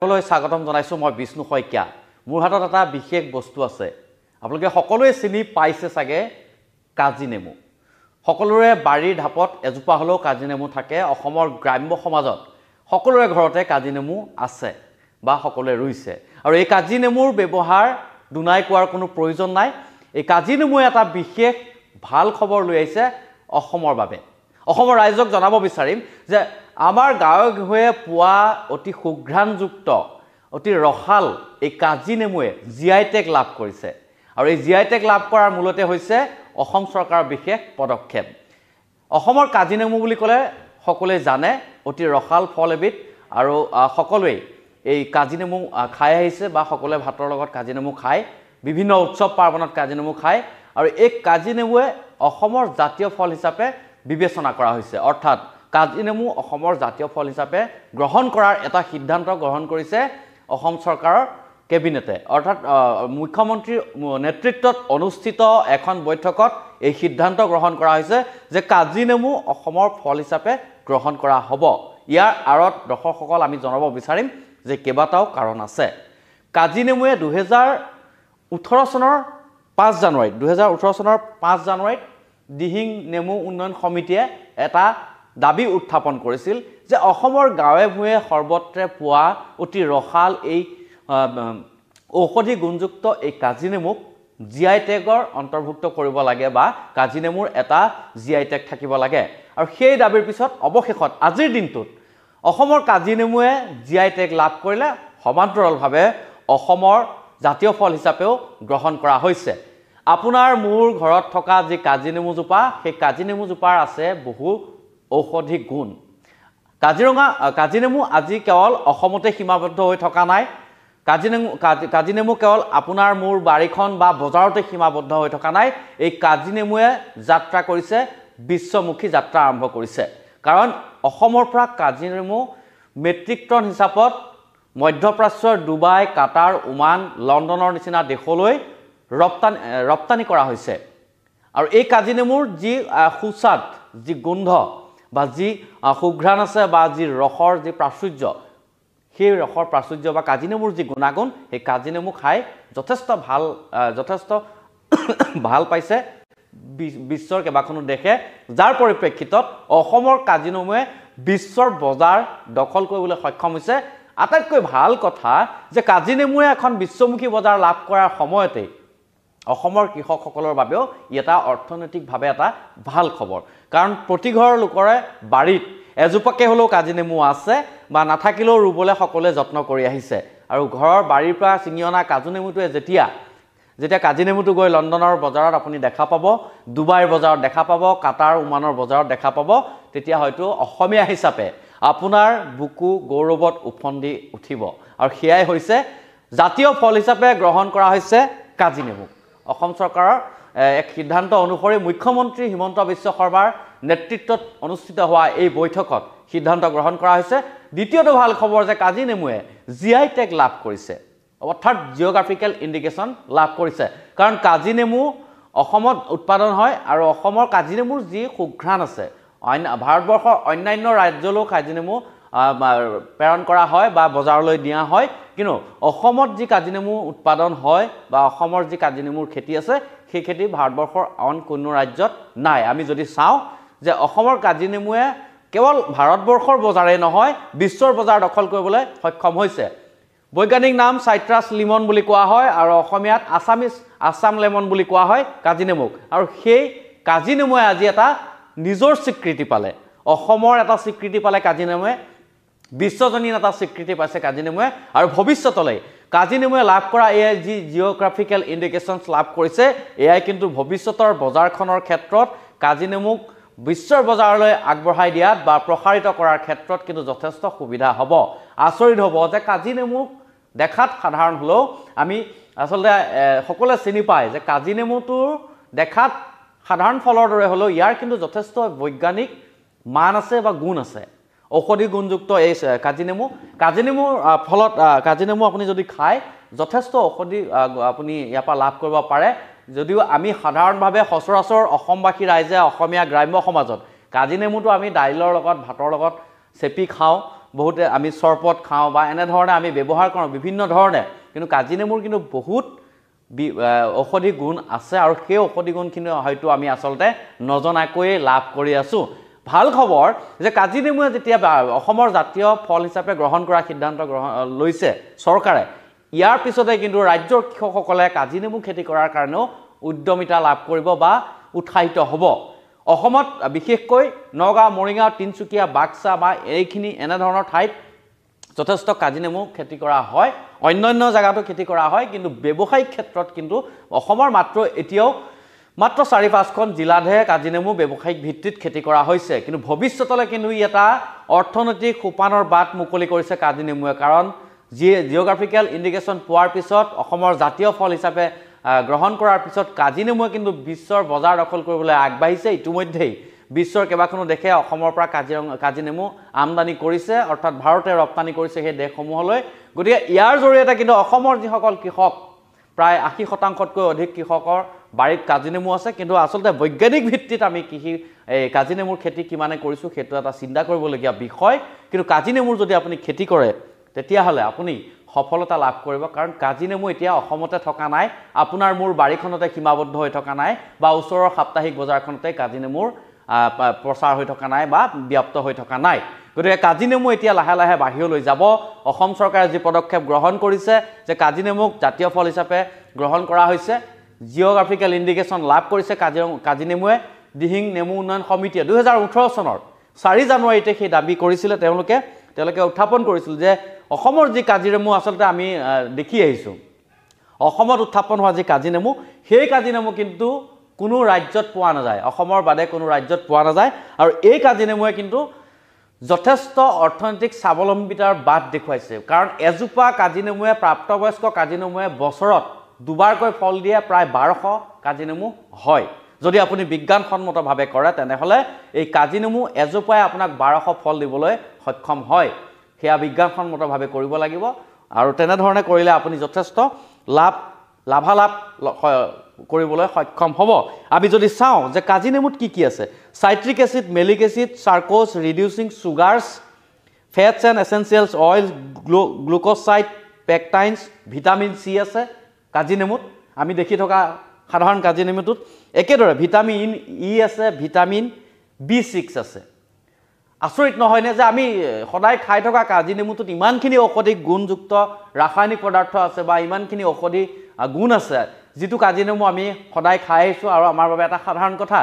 সকলোৱে স্বাগতম জনাইছোঁ মই বিষ্ণু শইকীয়া মোৰ হাতত এটা বিশেষ বস্তু আছে আপোনালোকে সকলোৱে চিনি পাইছে চাগে কাজি নেমু সকলোৰে বাৰীৰ ঢাপত এজোপা হ'লেও কাজি নেমু থাকে অসমৰ গ্ৰাম্য সমাজত সকলোৰে ঘৰতে কাজি নেমু আছে বা সকলোৱে ৰুইছে আৰু এই কাজি নেমুৰ ব্যৱহাৰ দুনাই কোৱাৰ কোনো প্ৰয়োজন নাই এই কাজি নেমুৱে এটা বিশেষ ভাল খবৰ লৈ আহিছে অসমৰ বাবে অসমৰ ৰাইজক জনাব বিচাৰিম যে আমাৰ গায়ক হৈয়ে পোৱা অতি সুঘ্ৰাণযুক্ত অতি ৰসাল এই কাজি নেমুৱে জি আই টেগ লাভ কৰিছে আৰু এই জি আই টেগ লাভ কৰাৰ মূলতে হৈছে অসম চৰকাৰৰ বিশেষ পদক্ষেপ অসমৰ কাজি নেমু বুলি ক'লে সকলোৱে জানে অতি ৰসাল ফল এবিধ আৰু সকলোৱেই এই কাজি নেমু খাই আহিছে বা সকলোৱে ভাতৰ লগত কাজি নেমু খায় বিভিন্ন উৎসৱ পাৰ্বণত কাজি নেমু খায় আৰু এই কাজি নেমুৱে অসমৰ জাতীয় ফল হিচাপে বিবেচনা কৰা হৈছে অৰ্থাৎ কাজি নেমু অসমৰ জাতীয় ফল হিচাপে গ্ৰহণ কৰাৰ এটা সিদ্ধান্ত গ্ৰহণ কৰিছে অসম চৰকাৰৰ কেবিনেটে অৰ্থাৎ মুখ্যমন্ত্ৰীৰ নেতৃত্বত অনুষ্ঠিত এখন বৈঠকত এই সিদ্ধান্ত গ্ৰহণ কৰা হৈছে যে কাজি নেমু অসমৰ ফল হিচাপে গ্ৰহণ কৰা হ'ব ইয়াৰ আঁৰত দৰ্শকসকল আমি জনাব বিচাৰিম যে কেইবাটাও কাৰণ আছে কাজি নেমুৱে দুহেজাৰ ওঠৰ চনৰ পাঁচ জানুৱাৰীত দুহেজাৰ ওঠৰ চনৰ পাঁচ জানুৱাৰীত দিহিং নেমু উন্নয়ন সমিতিয়ে এটা দাবী উত্থাপন কৰিছিল যে অসমৰ গাঁৱে ভূঞে সৰ্বত্ৰে পোৱা অতি ৰসাল এই ঔষধি গুণযুক্ত এই কাজিনেমুক জি আই টেগৰ অন্তৰ্ভুক্ত কৰিব লাগে বা কাজিনেমুৰ এটা জি আই টেগ থাকিব লাগে আৰু সেই দাবীৰ পিছত অৱশেষত আজিৰ দিনটোত অসমৰ নেমুৱে জি আই টেগ লাভ কৰিলে সমান্তৰালভাৱে অসমৰ জাতীয় ফল হিচাপেও গ্ৰহণ কৰা হৈছে আপোনাৰ মোৰ ঘৰত থকা যি নেমুজোপা সেই নেমুজোপাৰ আছে বহু ঔষধি গুণ কাজিৰঙা কাজিনেমু আজি কেৱল অসমতে সীমাবদ্ধ হৈ থকা নাই কাজিনেমু কাজি কাজিনেমু কেৱল আপোনাৰ মোৰ বাৰীখন বা বজাৰতে সীমাবদ্ধ হৈ থকা নাই এই কাজিনেমুৱে যাত্ৰা কৰিছে বিশ্বমুখী যাত্ৰা আৰম্ভ কৰিছে কাৰণ অসমৰ পৰা কাজিনেমু মেট্ৰিক টন হিচাপত মধ্যপ্ৰাচ্যৰ ডুবাই কাটাৰ ওমান লণ্ডনৰ নিচিনা দেশলৈ ৰপ্তানি ৰপ্তানি কৰা হৈছে আৰু এই কাজিনেমুৰ যি সুস্বাদ যি গোন্ধ বা যি সুঘ্ৰাণ আছে বা যি ৰসৰ যি প্ৰাচুৰ্য সেই ৰসৰ প্ৰাচুৰ্য বা কাজিনেমুৰ যি গুণাগুণ সেই কাজিনেমু খাই যথেষ্ট ভাল যথেষ্ট ভাল পাইছে বিশ্বৰ কেইবাখনো দেশে যাৰ পৰিপ্ৰেক্ষিতত অসমৰ কাজিনেমুৱে বিশ্বৰ বজাৰ দখল কৰিবলৈ সক্ষম হৈছে আটাইতকৈ ভাল কথা যে কাজি নেমুৱে এখন বিশ্বমুখী বজাৰ লাভ কৰাৰ সময়তেই অসমৰ কৃষকসকলৰ বাবেও ই এটা অৰ্থনৈতিকভাৱে এটা ভাল খবৰ কাৰণ প্ৰতিঘৰ লোকৰে বাৰীত এজোপাকে হ'লেও কাজি নেমু আছে বা নাথাকিলেও ৰুবলৈ সকলোৱে যত্ন কৰি আহিছে আৰু ঘৰৰ বাৰীৰ পৰা ছিঙি অনা কাজু নেমুটোৱে যেতিয়া যেতিয়া কাজি নেমুটো গৈ লণ্ডনৰ বজাৰত আপুনি দেখা পাব ডুবাইৰ বজাৰত দেখা পাব কাটাৰ উমানৰ বজাৰত দেখা পাব তেতিয়া হয়তো অসমীয়া হিচাপে আপোনাৰ বুকু গৌৰৱত উফন্দি উঠিব আৰু সেয়াই হৈছে জাতীয় ফল হিচাপে গ্ৰহণ কৰা হৈছে কাজি নেমু অসম চৰকাৰৰ এক সিদ্ধান্ত অনুসৰি মুখ্যমন্ত্ৰী হিমন্ত বিশ্ব শৰ্মাৰ নেতৃত্বত অনুষ্ঠিত হোৱা এই বৈঠকত সিদ্ধান্ত গ্ৰহণ কৰা হৈছে দ্বিতীয়টো ভাল খবৰ যে কাজী নেমুৱে জি আই টেগ লাভ কৰিছে অৰ্থাৎ জিঅ'গ্ৰাফিকেল ইণ্ডিকেশ্যন লাভ কৰিছে কাৰণ কাজী নেমু অসমত উৎপাদন হয় আৰু অসমৰ কাজী নেমুৰ যি সুঘ্ৰাণ আছে অন্য ভাৰতবৰ্ষৰ অন্যান্য ৰাজ্যলৈও কাজী নেমু প্ৰেৰণ কৰা হয় বা বজাৰলৈ নিয়া হয় কিন্তু অসমত যি কাজী নেমু উৎপাদন হয় বা অসমৰ যি কাজী নেমুৰ খেতি আছে সেই খেতি ভাৰতবৰ্ষৰ আন কোনো ৰাজ্যত নাই আমি যদি চাওঁ যে অসমৰ কাজি নেমুৱে কেৱল ভাৰতবৰ্ষৰ বজাৰেই নহয় বিশ্বৰ বজাৰ দখল কৰিবলৈ সক্ষম হৈছে বৈজ্ঞানিক নাম চাইট্ৰাছ লিমন বুলি কোৱা হয় আৰু অসমীয়াত আছামিজ আছাম লেমন বুলি কোৱা হয় কাজি নেমুক আৰু সেই কাজি নেমুৱে আজি এটা নিজৰ স্বীকৃতি পালে অসমৰ এটা স্বীকৃতি পালে কাজি নেমুৱে বিশ্বজনীন এটা স্বীকৃতি পাইছে কাজি নেমুৱে আৰু ভৱিষ্যতলৈ কাজিনেমুৱে লাভ কৰা এ আই যি জিঅ'গ্ৰাফিকেল ইণ্ডিকেশ্যনছ লাভ কৰিছে এয়াই কিন্তু ভৱিষ্যতৰ বজাৰখনৰ ক্ষেত্ৰত কাজিনেমুক বিশ্বৰ বজাৰলৈ আগবঢ়াই দিয়াত বা প্ৰসাৰিত কৰাৰ ক্ষেত্ৰত কিন্তু যথেষ্ট সুবিধা হ'ব আচৰিত হ'ব যে কাজিনেমুক দেখাত সাধাৰণ হ'লেও আমি আচলতে সকলোৱে চিনি পায় যে কাজিনেমুটোৰ দেখাত সাধাৰণ ফলৰ দৰে হ'লেও ইয়াৰ কিন্তু যথেষ্ট বৈজ্ঞানিক মান আছে বা গুণ আছে ঔষধি গুণযুক্ত এই কাজি নেমু কাজি নেমুৰ ফলত কাজি নেমু আপুনি যদি খায় যথেষ্ট ঔষধি আপুনি ইয়াৰ পৰা লাভ কৰিব পাৰে যদিও আমি সাধাৰণভাৱে সচৰাচৰ অসমবাসী ৰাইজে অসমীয়া গ্ৰাম্য সমাজত কাজি নেমুটো আমি দাইলৰ লগত ভাতৰ লগত চেপি খাওঁ বহুতে আমি চৰপত খাওঁ বা এনেধৰণে আমি ব্যৱহাৰ কৰোঁ বিভিন্ন ধৰণে কিন্তু কাজি নেমুৰ কিন্তু বহুত বি ঔষধি গুণ আছে আৰু সেই ঔষধি গুণখিনি হয়তো আমি আচলতে নজনাকৈয়ে লাভ কৰি আছোঁ ভাল খবৰ যে কাজি নেমুৱে যেতিয়া অসমৰ জাতীয় ফল হিচাপে গ্ৰহণ কৰা সিদ্ধান্ত গ্ৰহণ লৈছে চৰকাৰে ইয়াৰ পিছতে কিন্তু ৰাজ্যৰ কৃষকসকলে কাজি নেমু খেতি কৰাৰ কাৰণেও উদ্যমিতা লাভ কৰিব বা উৎসাহিত হ'ব অসমত বিশেষকৈ নগাঁও মৰিগাঁও তিনিচুকীয়া বাক্সা বা এইখিনি এনেধৰণৰ ঠাইত যথেষ্ট কাজি নেমু খেতি কৰা হয় অন্যান্য জেগাতো খেতি কৰা হয় কিন্তু ব্যৱসায়িক ক্ষেত্ৰত কিন্তু অসমৰ মাত্ৰ এতিয়াও মাত্ৰ চাৰি পাঁচখন জিলাতহে কাজিনেমু ব্যৱসায়িক ভিত্তিত খেতি কৰা হৈছে কিন্তু ভৱিষ্যতলৈ কিন্তু ই এটা অৰ্থনৈতিক সোপানৰ বাট মুকলি কৰিছে কাজিনেমুৱে কাৰণ জি জিঅ'গ্ৰাফিকেল ইণ্ডিকেশ্যন পোৱাৰ পিছত অসমৰ জাতীয় ফল হিচাপে গ্ৰহণ কৰাৰ পিছত কাজিনেমুৱে কিন্তু বিশ্বৰ বজাৰ দখল কৰিবলৈ আগবাঢ়িছে ইতিমধ্যেই বিশ্বৰ কেইবাখনো দেশে অসমৰ পৰা কাজিৰঙ কাজিনেমু আমদানি কৰিছে অৰ্থাৎ ভাৰতে ৰপ্তানি কৰিছে সেই দেশসমূহলৈ গতিকে ইয়াৰ জৰিয়তে কিন্তু অসমৰ যিসকল কৃষক প্ৰায় আশী শতাংশতকৈ অধিক কৃষকৰ বাৰীত কাজিনেমু আছে কিন্তু আচলতে বৈজ্ঞানিক ভিত্তিত আমি কৃষি এই কাজিনেমুৰ খেতি কিমানে কৰিছোঁ সেইটো এটা চিন্তা কৰিবলগীয়া বিষয় কিন্তু কাজিনেমুৰ যদি আপুনি খেতি কৰে তেতিয়াহ'লে আপুনি সফলতা লাভ কৰিব কাৰণ কাজিনেমু এতিয়া অসমতে থকা নাই আপোনাৰ মোৰ বাৰীখনতে সীমাবদ্ধ হৈ থকা নাই বা ওচৰৰ সাপ্তাহিক বজাৰখনতে কাজিনেমুৰ প্ৰচাৰ হৈ থকা নাই বা ব্যাপ্ত হৈ থকা নাই গতিকে কাজিনেমু এতিয়া লাহে লাহে বাহিৰলৈ যাব অসম চৰকাৰে যি পদক্ষেপ গ্ৰহণ কৰিছে যে কাজি নেমুক জাতীয় ফল হিচাপে গ্ৰহণ কৰা হৈছে জিঅ'গ্ৰাফিকেল ইণ্ডিকেশ্যন লাভ কৰিছে কাজি কাজি নেমুৱে দিহিং নেমু উন্নয়ন সমিতিয়ে দুহেজাৰ ওঠৰ চনৰ চাৰি জানুৱাৰীতে সেই দাবী কৰিছিলে তেওঁলোকে তেওঁলোকে উত্থাপন কৰিছিল যে অসমৰ যি কাজিনেমু আচলতে আমি দেখি আহিছোঁ অসমত উত্থাপন হোৱা যি কাজিনেমু সেই কাজিনেমু কিন্তু কোনো ৰাজ্যত পোৱা নাযায় অসমৰ বাদে কোনো ৰাজ্যত পোৱা নাযায় আৰু এই কাজিনেমুৱে কিন্তু যথেষ্ট অৰ্থনৈতিক স্বাৱলম্বিতাৰ বাট দেখুৱাইছে কাৰণ এজোপা কাজিনেমুৱে প্ৰাপ্তবয়স্ক কাজিনেমুৱে বছৰত দুবাৰকৈ ফল দিয়ে প্ৰায় বাৰশ কাজি নেমু হয় যদি আপুনি বিজ্ঞানসন্মতভাৱে কৰে তেনেহ'লে এই কাজি নেমু এজোপাই আপোনাক বাৰশ ফল দিবলৈ সক্ষম হয় সেয়া বিজ্ঞানসন্মতভাৱে কৰিব লাগিব আৰু তেনেধৰণে কৰিলে আপুনি যথেষ্ট লাভ লাভালাভ কৰিবলৈ সক্ষম হ'ব আমি যদি চাওঁ যে কাজি নেমুত কি কি আছে citric acid malic acid sucrose reducing sugars fats and essentials oil গ্লু গ্লুক'চাইট পেকটাইনছ ভিটামিন চি আছে কাজি নেমুত আমি দেখি থকা সাধাৰণ কাজি নেমুটোত একেদৰে ভিটামিন ই আছে ভিটামিন বি ছিক্স আছে আচৰিত নহয়নে যে আমি সদায় খাই থকা কাজি নেমুটোত ইমানখিনি ঔষধি গুণযুক্ত ৰাসায়নিক পদাৰ্থ আছে বা ইমানখিনি ঔষধি গুণ আছে যিটো কাজি নেমু আমি সদায় খাই আহিছোঁ আৰু আমাৰ বাবে এটা সাধাৰণ কথা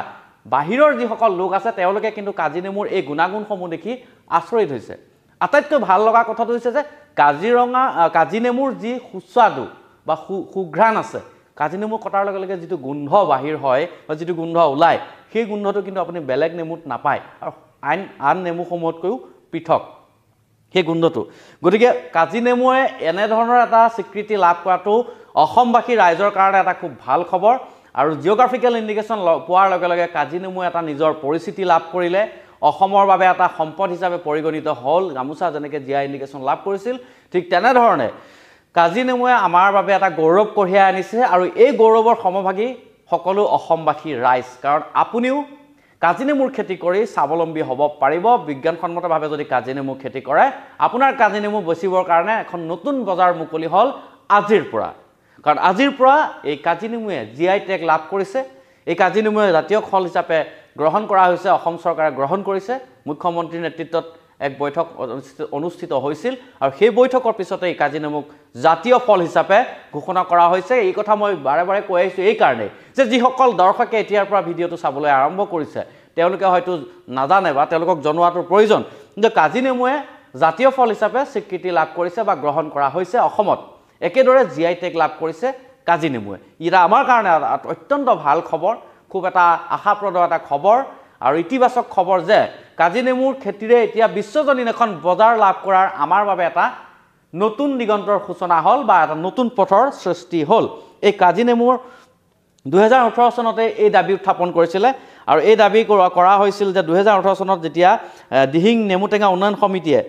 বাহিৰৰ যিসকল লোক আছে তেওঁলোকে কিন্তু কাজি নেমুৰ এই গুণাগুণসমূহ দেখি আচৰিত হৈছে আটাইতকৈ ভাল লগা কথাটো হৈছে যে কাজিৰঙা কাজি নেমুৰ যি সুস্বাদু বা সু সুঘ্ৰাণ আছে কাজি নেমু কটাৰ লগে লগে যিটো গোন্ধ বাহিৰ হয় বা যিটো গোন্ধ ওলায় সেই গোন্ধটো কিন্তু আপুনি বেলেগ নেমুত নাপায় আৰু আইন আন নেমুসমূহতকৈও পৃথক সেই গোন্ধটো গতিকে কাজি নেমুৱে এনেধৰণৰ এটা স্বীকৃতি লাভ কৰাটো অসমবাসী ৰাইজৰ কাৰণে এটা খুব ভাল খবৰ আৰু জিঅ'গ্ৰাফিকেল ইণ্ডিকেশ্যন ল পোৱাৰ লগে লগে কাজি নেমুৱে এটা নিজৰ পৰিস্থিতি লাভ কৰিলে অসমৰ বাবে এটা সম্পদ হিচাপে পৰিগণিত হ'ল গামোচা যেনেকৈ জীয়াই ইণ্ডিকেশ্যন লাভ কৰিছিল ঠিক তেনেধৰণে কাজি নেমুৱে আমাৰ বাবে এটা গৌৰৱ কঢ়িয়াই আনিছে আৰু এই গৌৰৱৰ সমভাগী সকলো অসমবাসী ৰাইজ কাৰণ আপুনিও কাজিনেমুৰ খেতি কৰি স্বাৱলম্বী হ'ব পাৰিব বিজ্ঞানসন্মতভাৱে যদি কাজিনেমু খেতি কৰে আপোনাৰ কাজি নেমু বেচিবৰ কাৰণে এখন নতুন বজাৰ মুকলি হ'ল আজিৰ পৰা কাৰণ আজিৰ পৰা এই কাজি নেমুৱে জি আই টেগ লাভ কৰিছে এই কাজি নেমুৱে জাতীয় ফল হিচাপে গ্ৰহণ কৰা হৈছে অসম চৰকাৰে গ্ৰহণ কৰিছে মুখ্যমন্ত্ৰীৰ নেতৃত্বত এক বৈঠক অনুষ্ঠিত হৈছিল আৰু সেই বৈঠকৰ পিছতে এই কাজিনেমুক জাতীয় ফল হিচাপে ঘোষণা কৰা হৈছে এই কথা মই বাৰে বাৰে কৈ আহিছোঁ এইকাৰণেই যে যিসকল দৰ্শকে এতিয়াৰ পৰা ভিডিঅ'টো চাবলৈ আৰম্ভ কৰিছে তেওঁলোকে হয়তো নাজানে বা তেওঁলোকক জনোৱাটো প্ৰয়োজন কিন্তু কাজিনেমুৱে জাতীয় ফল হিচাপে স্বীকৃতি লাভ কৰিছে বা গ্ৰহণ কৰা হৈছে অসমত একেদৰে জি আই টেক লাভ কৰিছে কাজিনেমুৱে এটা আমাৰ কাৰণে অত্যন্ত ভাল খবৰ খুব এটা আশাপ্ৰদ এটা খবৰ আৰু ইতিবাচক খবৰ যে কাজি নেমুৰ খেতিৰে এতিয়া বিশ্বজনীন এখন বজাৰ লাভ কৰাৰ আমাৰ বাবে এটা নতুন দিগন্তৰ সূচনা হ'ল বা এটা নতুন পথৰ সৃষ্টি হ'ল এই কাজি নেমুৰ দুহেজাৰ ওঠৰ চনতে এই দাবী উত্থাপন কৰিছিলে আৰু এই দাবী কৰা কৰা হৈছিল যে দুহেজাৰ ওঠৰ চনত যেতিয়া দিহিং নেমু টেঙা উন্নয়ন সমিতিয়ে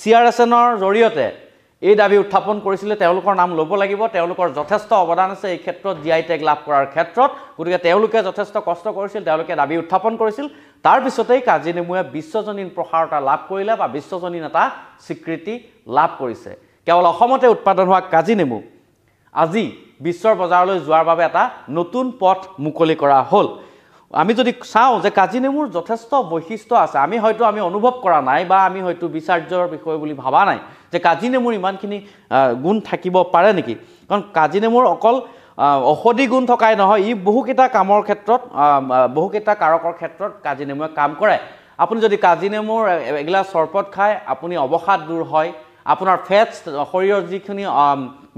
চি আৰ এছ এনৰ জৰিয়তে এই দাবী উত্থাপন কৰিছিলে তেওঁলোকৰ নাম ল'ব লাগিব তেওঁলোকৰ যথেষ্ট অৱদান আছে এই ক্ষেত্ৰত জি আই টেগ লাভ কৰাৰ ক্ষেত্ৰত গতিকে তেওঁলোকে যথেষ্ট কষ্ট কৰিছিল তেওঁলোকে দাবী উত্থাপন কৰিছিল তাৰপিছতেই কাজিনেমুৱে বিশ্বজনীন প্ৰসাৰতা লাভ কৰিলে বা বিশ্বজনীন এটা স্বীকৃতি লাভ কৰিছে কেৱল অসমতে উৎপাদন হোৱা কাজি নেমু আজি বিশ্বৰ বজাৰলৈ যোৱাৰ বাবে এটা নতুন পথ মুকলি কৰা হ'ল আমি যদি চাওঁ যে কাজি নেমুৰ যথেষ্ট বৈশিষ্ট্য আছে আমি হয়তো আমি অনুভৱ কৰা নাই বা আমি হয়তো বিচাৰ্যৰ বিষয় বুলি ভবা নাই যে কাজিনেমুৰ ইমানখিনি গুণ থাকিব পাৰে নেকি কাৰণ কাজিনেমুৰ অকল ঔষধি গুণ থকাই নহয় ই বহুকেইটা কামৰ ক্ষেত্ৰত বহুকেইটা কাৰকৰ ক্ষেত্ৰত কাজি নেমুৱে কাম কৰে আপুনি যদি কাজি নেমুৰ এগিলাচ চৰপত খায় আপুনি অৱসাদ দূৰ হয় আপোনাৰ ফেটছ শৰীৰৰ যিখিনি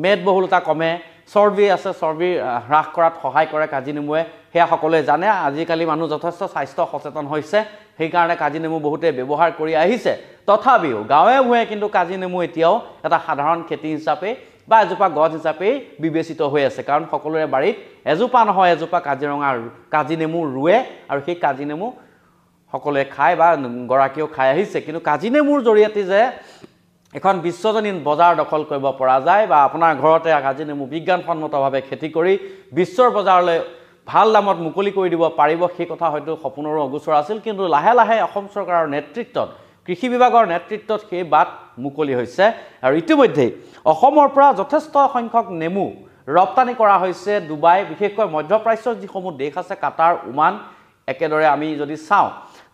মেদবহুলতা কমে চৰ্বি আছে চৰ্বি হ্ৰাস কৰাত সহায় কৰে কাজি নেমুৱে সেয়া সকলোৱে জানে আজিকালি মানুহ যথেষ্ট স্বাস্থ্য সচেতন হৈছে সেইকাৰণে কাজি নেমু বহুতে ব্যৱহাৰ কৰি আহিছে তথাপিও গাঁৱে ভূঞে কিন্তু কাজি নেমু এতিয়াও এটা সাধাৰণ খেতি হিচাপেই বা এজোপা গছ হিচাপেই বিবেচিত হৈ আছে কাৰণ সকলোৰে বাৰীত এজোপা নহয় এজোপা কাজিৰঙা কাজি নেমু ৰুৱে আৰু সেই কাজি নেমু সকলোৱে খায় বা গৰাকীয়েও খাই আহিছে কিন্তু কাজি নেমুৰ জৰিয়তে যে এখন বিশ্বজনীন বজাৰ দখল কৰিব পৰা যায় বা আপোনাৰ ঘৰতে কাজি নেমু বিজ্ঞানসন্মতভাৱে খেতি কৰি বিশ্বৰ বজাৰলৈ ভাল দামত মুকলি কৰি দিব পাৰিব সেই কথা হয়তো সপোনৰো অগোচৰ আছিল কিন্তু লাহে লাহে অসম চৰকাৰৰ নেতৃত্বত কৃষি বিভাগৰ নেতৃত্বত সেই বাট মুকলি হৈছে আৰু ইতিমধ্যেই অসমৰ পৰা যথেষ্ট সংখ্যক নেমু ৰপ্তানি কৰা হৈছে ডুবাই বিশেষকৈ মধ্যপ্ৰাচ্যৰ যিসমূহ দেশ আছে কাটাৰ উমান একেদৰে আমি যদি চাওঁ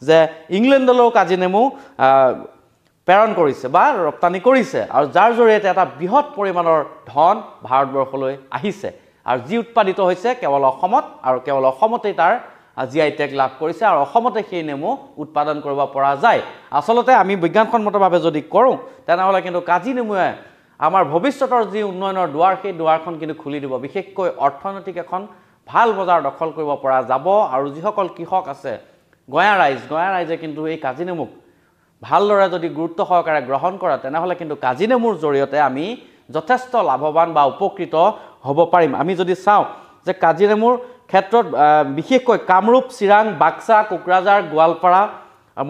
যে ইংলেণ্ডলৈও কাজি নেমু প্ৰেৰণ কৰিছে বা ৰপ্তানি কৰিছে আৰু যাৰ জৰিয়তে এটা বৃহৎ পৰিমাণৰ ধন ভাৰতবৰ্ষলৈ আহিছে আৰু যি উৎপাদিত হৈছে কেৱল অসমত আৰু কেৱল অসমতেই তাৰ জি আই টেগ লাভ কৰিছে আৰু অসমতে সেই নেমু উৎপাদন কৰিব পৰা যায় আচলতে আমি বিজ্ঞানসন্মতভাৱে যদি কৰোঁ তেনেহ'লে কিন্তু কাজি নেমুৱে আমাৰ ভৱিষ্যতৰ যি উন্নয়নৰ দুৱাৰ সেই দুৱাৰখন কিন্তু খুলি দিব বিশেষকৈ অৰ্থনৈতিক এখন ভাল বজাৰ দখল কৰিব পৰা যাব আৰু যিসকল কৃষক আছে গঞা ৰাইজ গঞা ৰাইজে কিন্তু এই কাজি নেমুক ভালদৰে যদি গুৰুত্ব সহকাৰে গ্ৰহণ কৰে তেনেহ'লে কিন্তু কাজি নেমুৰ জৰিয়তে আমি যথেষ্ট লাভৱান বা উপকৃত হ'ব পাৰিম আমি যদি চাওঁ যে কাজি নেমুৰ ক্ষেত্ৰত বিশেষকৈ কামৰূপ চিৰাং বাক্সা কোকৰাঝাৰ গোৱালপাৰা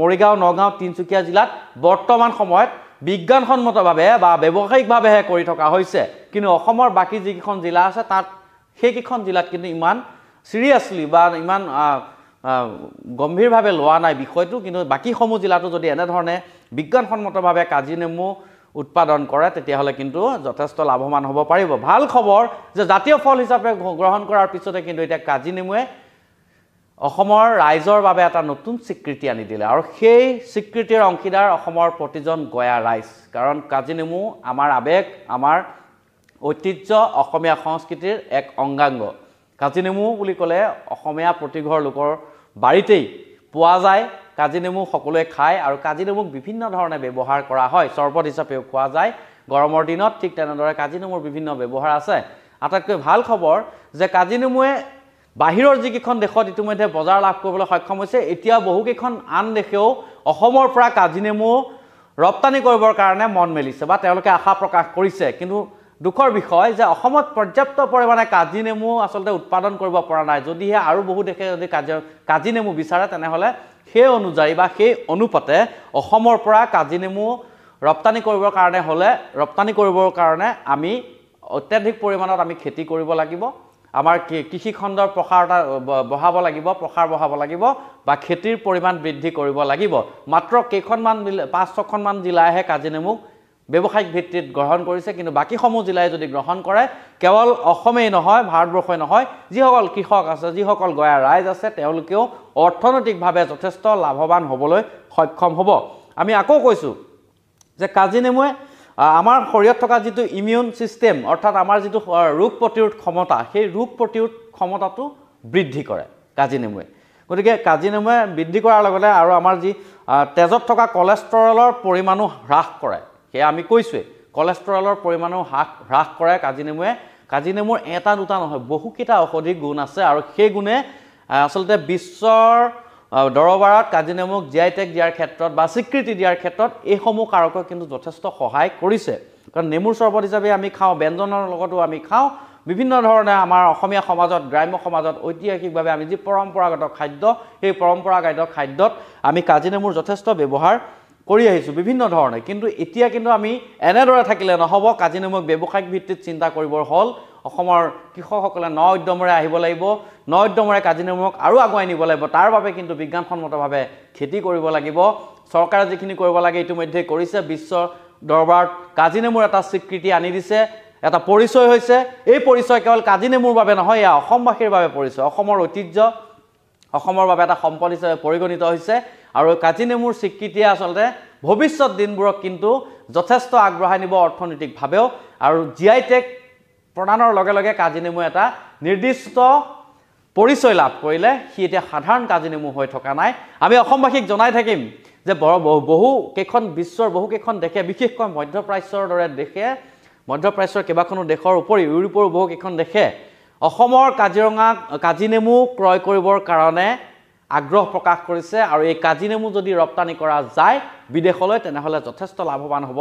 মৰিগাঁও নগাঁও তিনিচুকীয়া জিলাত বৰ্তমান সময়ত বিজ্ঞানসন্মতভাৱে বা ব্যৱসায়িকভাৱেহে কৰি থকা হৈছে কিন্তু অসমৰ বাকী যিকেইখন জিলা আছে তাত সেইকেইখন জিলাত কিন্তু ইমান ছিৰিয়াছলি বা ইমান গম্ভীৰভাৱে লোৱা নাই বিষয়টো কিন্তু বাকীসমূহ জিলাতো যদি এনেধৰণে বিজ্ঞানসন্মতভাৱে কাজিনেমু উৎপাদন কৰে তেতিয়াহ'লে কিন্তু যথেষ্ট লাভৱান হ'ব পাৰিব ভাল খবৰ যে জাতীয় ফল হিচাপে গ্ৰহণ কৰাৰ পিছতে কিন্তু এতিয়া কাজি নেমুৱে অসমৰ ৰাইজৰ বাবে এটা নতুন স্বীকৃতি আনি দিলে আৰু সেই স্বীকৃতিৰ অংশীদাৰ অসমৰ প্ৰতিজন গঞা ৰাইজ কাৰণ কাজি নেমু আমাৰ আৱেগ আমাৰ ঐতিহ্য অসমীয়া সংস্কৃতিৰ এক অংগাংগ কাজি নেমু বুলি ক'লে অসমীয়া প্ৰতিঘৰ লোকৰ বাৰীতেই পোৱা যায় কাজি নেমু সকলোৱে খায় আৰু কাজি নেমুক বিভিন্ন ধৰণে ব্যৱহাৰ কৰা হয় চৰ্বত হিচাপেও খোৱা যায় গৰমৰ দিনত ঠিক তেনেদৰে কাজি নেমুৰ বিভিন্ন ব্যৱহাৰ আছে আটাইতকৈ ভাল খবৰ যে কাজি নেমুৱে বাহিৰৰ যিকেইখন দেশত ইতিমধ্যে বজাৰ লাভ কৰিবলৈ সক্ষম হৈছে এতিয়া বহুকেইখন আন দেশেও অসমৰ পৰা কাজি নেমু ৰপ্তানি কৰিবৰ কাৰণে মন মেলিছে বা তেওঁলোকে আশা প্ৰকাশ কৰিছে কিন্তু দুখৰ বিষয় যে অসমত পৰ্যাপ্ত পৰিমাণে কাজি নেমু আচলতে উৎপাদন কৰিব পৰা নাই যদিহে আৰু বহু দেশে যদি কাজি কাজি নেমু বিচাৰে তেনেহ'লে সেই অনুযায়ী বা সেই অনুপাতে অসমৰ পৰা কাজি নেমু ৰপ্তানি কৰিবৰ কাৰণে হ'লে ৰপ্তানি কৰিবৰ কাৰণে আমি অত্যাধিক পৰিমাণত আমি খেতি কৰিব লাগিব আমাৰ কৃষিখণ্ডৰ প্ৰসাৰতা বঢ়াব লাগিব প্ৰসাৰ বঢ়াব লাগিব বা খেতিৰ পৰিমাণ বৃদ্ধি কৰিব লাগিব মাত্ৰ কেইখনমান পাঁচ ছখনমান জিলাইহে কাজি নেমুক ব্যৱসায়িক ভিত্তিত গ্ৰহণ কৰিছে কিন্তু বাকীসমূহ জিলাই যদি গ্ৰহণ কৰে কেৱল অসমেই নহয় ভাৰতবৰ্ষই নহয় যিসকল কৃষক আছে যিসকল গঞা ৰাইজ আছে তেওঁলোকেও অৰ্থনৈতিকভাৱে যথেষ্ট লাভৱান হ'বলৈ সক্ষম হ'ব আমি আকৌ কৈছোঁ যে নেমুৱে আমাৰ শৰীৰত থকা যিটো ইমিউন ছিষ্টেম অৰ্থাৎ আমাৰ যিটো ৰোগ প্ৰতিৰোধ ক্ষমতা সেই ৰোগ প্ৰতিৰোধ ক্ষমতাটো বৃদ্ধি কৰে নেমুৱে গতিকে কাজিনেমুৱে বৃদ্ধি কৰাৰ লগতে আৰু আমাৰ যি তেজত থকা কলেষ্ট্ৰলৰ পৰিমাণো হ্ৰাস কৰে সেয়া আমি কৈছোঁৱে কলেষ্ট্ৰলৰ পৰিমাণো হ্ৰাস হ্ৰাস কৰে কাজিনেমুৱে কাজিনেমুৰ এটা দুটা নহয় বহুকেইটা ঔষধি গুণ আছে আৰু সেই গুণে আচলতে বিশ্বৰ দৰবাৰত কাজিনেমুক জীয়াই টেক দিয়াৰ ক্ষেত্ৰত বা স্বীকৃতি দিয়াৰ ক্ষেত্ৰত এইসমূহ কাৰকে কিন্তু যথেষ্ট সহায় কৰিছে কাৰণ নেমুৰ চৰ্বত হিচাপে আমি খাওঁ ব্যঞ্জনৰ লগতো আমি খাওঁ বিভিন্ন ধৰণে আমাৰ অসমীয়া সমাজত গ্ৰাম্য সমাজত ঐতিহাসিকভাৱে আমি যি পৰম্পৰাগত খাদ্য সেই পৰম্পৰাগত খাদ্যত আমি কাজিনেমুৰ যথেষ্ট ব্যৱহাৰ কৰি আহিছোঁ বিভিন্ন ধৰণে কিন্তু এতিয়া কিন্তু আমি এনেদৰে থাকিলে নহ'ব কাজি নিমখ ব্যৱসায়িক ভিত্তিত চিন্তা কৰিবৰ হ'ল অসমৰ কৃষকসকলে ন উদ্যমেৰে আহিব লাগিব ন উদ্যমেৰে কাজি নিমখ আৰু আগুৱাই নিব লাগিব তাৰ বাবে কিন্তু বিজ্ঞানসন্মতভাৱে খেতি কৰিব লাগিব চৰকাৰে যিখিনি কৰিব লাগে ইতিমধ্যে কৰিছে বিশ্ব দৰবাৰত কাজি নেমুৰ এটা স্বীকৃতি আনি দিছে এটা পৰিচয় হৈছে এই পৰিচয় কেৱল কাজি নেমুৰ বাবে নহয় এয়া অসমবাসীৰ বাবে পৰিচয় অসমৰ ঐতিহ্য অসমৰ বাবে এটা সম্পদ হিচাপে পৰিগণিত হৈছে আৰু কাজি নেমুৰ স্বীকৃতিয়ে আচলতে ভৱিষ্যত দিনবোৰক কিন্তু যথেষ্ট আগবঢ়াই নিব অৰ্থনৈতিকভাৱেও আৰু জি আই টেক প্ৰদানৰ লগে লগে কাজি নেমু এটা নিৰ্দিষ্ট পৰিচয় লাভ কৰিলে সি এতিয়া সাধাৰণ কাজি নেমু হৈ থকা নাই আমি অসমবাসীক জনাই থাকিম যে বৰ বহু বহুকেইখন বিশ্বৰ বহুকেইখন দেশে বিশেষকৈ মধ্যপ্ৰাচ্যৰ দৰে দেশে মধ্যপ্ৰাচ্যৰ কেইবাখনো দেশৰ উপৰি ইউৰোপৰ বহুকেইখন দেশে অসমৰ কাজিৰঙা কাজি নেমু ক্ৰয় কৰিবৰ কাৰণে আগ্ৰহ প্ৰকাশ কৰিছে আৰু এই কাজিনেমু যদি ৰপ্তানি কৰা যায় বিদেশলৈ তেনেহ'লে যথেষ্ট লাভৱান হ'ব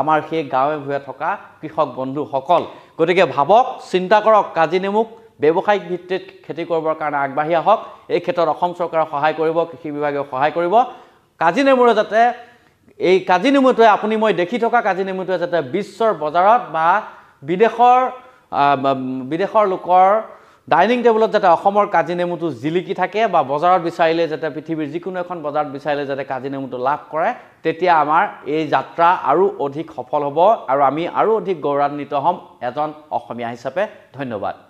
আমাৰ সেই গাঁৱে ভূঞে থকা কৃষক বন্ধুসকল গতিকে ভাবক চিন্তা কৰক কাজিনেমুক ব্যৱসায়িক ভিত্তিত খেতি কৰিবৰ কাৰণে আগবাঢ়ি আহক এই ক্ষেত্ৰত অসম চৰকাৰে সহায় কৰিব কৃষি বিভাগেও সহায় কৰিব কাজিনেমুৰে যাতে এই কাজিনেমুটোৱে আপুনি মই দেখি থকা কাজিনেমুটোৱে যাতে বিশ্বৰ বজাৰত বা বিদেশৰ বিদেশৰ লোকৰ ডাইনিং টেবুলত যাতে অসমৰ কাজি নেমুটো জিলিকি থাকে বা বজাৰত বিচাৰিলে যাতে পৃথিৱীৰ যিকোনো এখন বজাৰত বিচাৰিলে যাতে কাজি নেমুটো লাভ কৰে তেতিয়া আমাৰ এই যাত্ৰা আৰু অধিক সফল হ'ব আৰু আমি আৰু অধিক গৌৰৱান্বিত হ'ম এজন অসমীয়া হিচাপে ধন্যবাদ